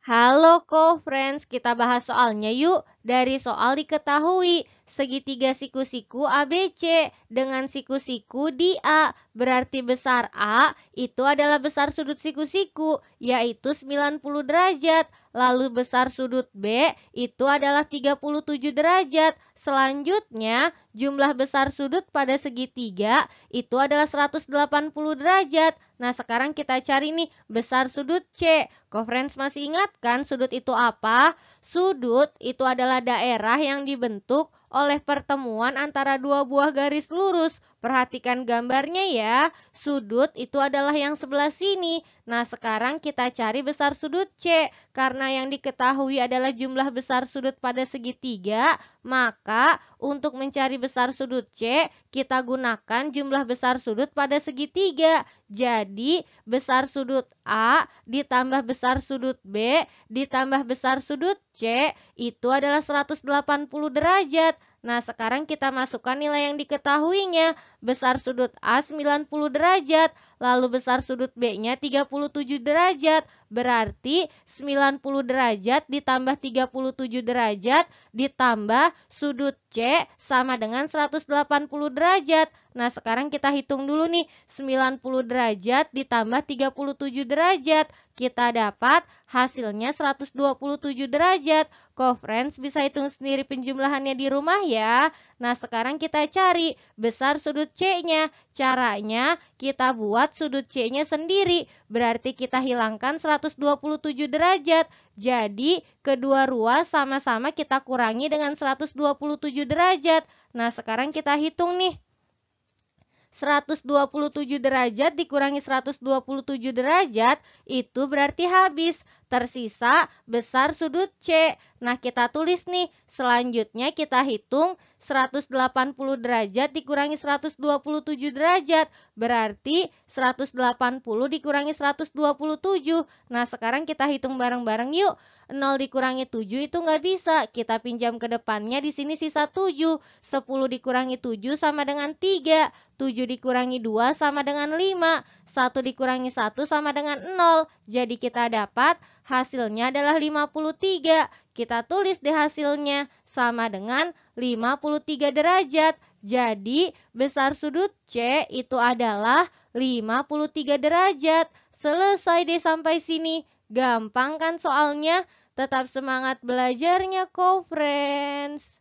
Halo co-friends, kita bahas soalnya yuk dari soal diketahui segitiga siku-siku ABC dengan siku-siku di A. Berarti besar A itu adalah besar sudut siku-siku, yaitu 90 derajat. Lalu besar sudut B itu adalah 37 derajat. Selanjutnya, jumlah besar sudut pada segitiga itu adalah 180 derajat. Nah, sekarang kita cari nih besar sudut C. Kofrens masih ingat kan sudut itu apa? Sudut itu adalah daerah yang dibentuk oleh pertemuan antara dua buah garis lurus. Perhatikan gambarnya ya, sudut itu adalah yang sebelah sini. Nah sekarang kita cari besar sudut C. Karena yang diketahui adalah jumlah besar sudut pada segitiga, maka untuk mencari besar sudut C, kita gunakan jumlah besar sudut pada segitiga. Jadi besar sudut A ditambah besar sudut B ditambah besar sudut C itu adalah 180 derajat. Nah, sekarang kita masukkan nilai yang diketahuinya. Besar sudut A 90 derajat, lalu besar sudut B-nya 37 derajat. Berarti 90 derajat ditambah 37 derajat ditambah sudut C sama dengan 180 derajat. Nah, sekarang kita hitung dulu nih. 90 derajat ditambah 37 derajat kita dapat hasilnya 127 derajat. Kofrens bisa hitung sendiri penjumlahannya di rumah ya. Nah sekarang kita cari besar sudut C-nya. Caranya kita buat sudut C-nya sendiri. Berarti kita hilangkan 127 derajat. Jadi kedua ruas sama-sama kita kurangi dengan 127 derajat. Nah sekarang kita hitung nih. 127 derajat dikurangi 127 derajat itu berarti habis. Tersisa besar sudut C. Nah, kita tulis nih, selanjutnya kita hitung 180 derajat dikurangi 127 derajat, berarti 180 dikurangi 127. Nah, sekarang kita hitung bareng-bareng yuk. 0 dikurangi 7 itu nggak bisa, kita pinjam ke depannya, di sini sisa 7. 10 dikurangi 7 sama dengan 3, 7 dikurangi 2 sama dengan 5, 1 dikurangi 1 sama dengan 0. Jadi kita dapat Hasilnya adalah 53. Kita tulis deh hasilnya sama dengan 53 derajat. Jadi besar sudut C itu adalah 53 derajat. Selesai deh sampai sini. Gampang kan soalnya? Tetap semangat belajarnya kok friends.